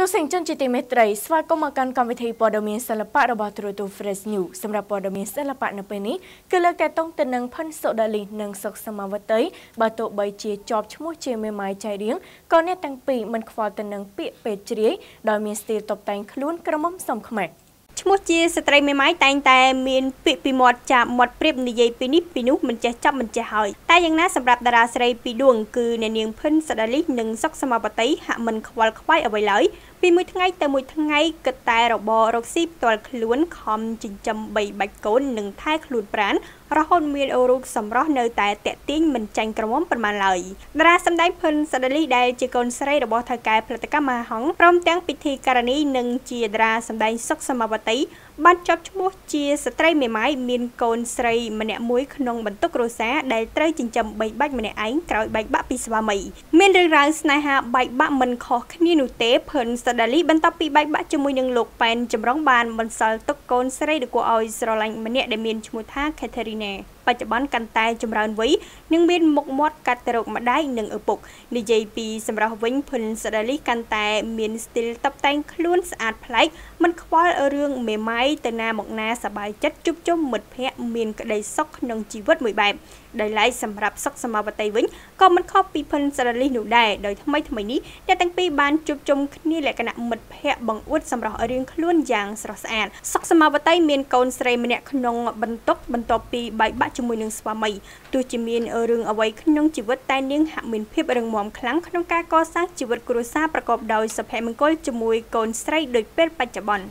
ទស្សនិកជនជាទីមេត្រីស្វាគមន៍មកកាន់កម្មវិធីព័ត៌មានសិល្បៈរបស់ទ្រទូ Fresh News សម្រាប់ព័ត៌មានសិល្បៈនៅពេលនេះគឺលើកតែតងទៅនឹងផុនសូដាលីនិងសុកសមវតីបើទោះបីជាជាប់ឈ្មោះជាមេម៉ាយចៃរៀងក៏អ្នកទាំងពីរមិនខ្វល់ទៅនឹងពាក្យពេចជ្រាយដោយមានស្ទីលតុបតែងខ្លួនក្រមុំសំខ្មេះ។ឈ្មោះជាស្ត្រីមេម៉ាយតែងតែមានពាក្យពីមាត់ចាប់មាត់ព្រៀបនិយាយពីនេះពីនោះមិនចេះចាប់មិនចេះហើយតែយ៉ាងណាសម្រាប់តារាស្រីពីរដួងគឺអ្នកនាងភិនសដាលីនិងសុកសមបតីហាក់មិនខ្វល់ខ្វាយអ្វីឡើយពីមួយថ្ងៃទៅមួយថ្ងៃគិតតែរបររកស៊ីផ្ទាល់ខ្លួនខំចិញ្ចឹមបីបាច់កូននិងថែខ្លួនប្រាណរហូតមានអូរូបសម្រស់នៅតែតាក់ទាញមិនចាញ់ក្រមុំប្រមាណឡើយតារាសម្ដែងភិនសដាលីដែលជាកូនស្រីរបស់ថៅកែផលិតកម្មមហាហង្សព្រមទាំងពិធីការនីនិងជាតារាសម្ដែងសុកសមបតីតីបានចាប់ឈ្មោះជាស្ត្រីមេម៉ាយមានកូនស្រីម្នាក់មួយក្នុងបន្ទុកគ្រួសារដែលត្រូវចិញ្ចឹមបីបាច់ម្នាក់ឯងក្រោយបែកបាក់ពីស្វាមីមានរឿងរ៉ាវស្នេហាបែកបាក់មិនខុសគ្នានោះទេផិនសដាលីបន្តពីបែកបាក់ជាមួយនឹងលោកប៉ែនចម្រុងបានបន្សល់ទុកកូនស្រីដ៏គួរឲ្យស្រឡាញ់ម្នាក់ដែលមានឈ្មោះថា Katerina បច្ចុប្បន្នកាន់តែចម្រើនវ័យនិងមានមុខមាត់កាត់ទៅរកម្ដាយនិងឪពុកនិយាយពី សម្រស់វិញផុនសេរីលីកាន់តែមានស្ទីលតបតែងខ្លួនស្អាតប្លែកមិនខ្វល់រឿងមេម៉ាយទៅណាមកណាសบายចិត្តជុំជុំមិត្តភ័ក្តិមានក្តីសុខក្នុងជីវិតមួយបែបដោយឡែកសម្រាប់សឹកសមវតីវិញក៏មិនខុសពីភិនសរលីសនោះដែរដោយថ្មីថ្មីនេះអ្នកទាំងពីរបានជួបជុំគ្នាលក្ខណៈមិត្តភ័ក្តិបង្អួតសម្រាប់រៀងខ្លួនយ៉ាងស្រស់ស្អាតសឹកសមវតីមានកូនស្រីម្នាក់ក្នុង បន្ទុកបន្ទាប់ពីបែកបាក់ជាមួយនឹងស្វាមីទោះជាមានរឿងអ្វីក្នុងជីវិតតែនាងហាក់មានភាពរឹងមាំខ្លាំងក្នុងការកសាងជីវិតគ្រួសារប្រកបដោយសុភមង្គលជាមួយកូនស្រីដូចពេលបច្ចុប្បន្ន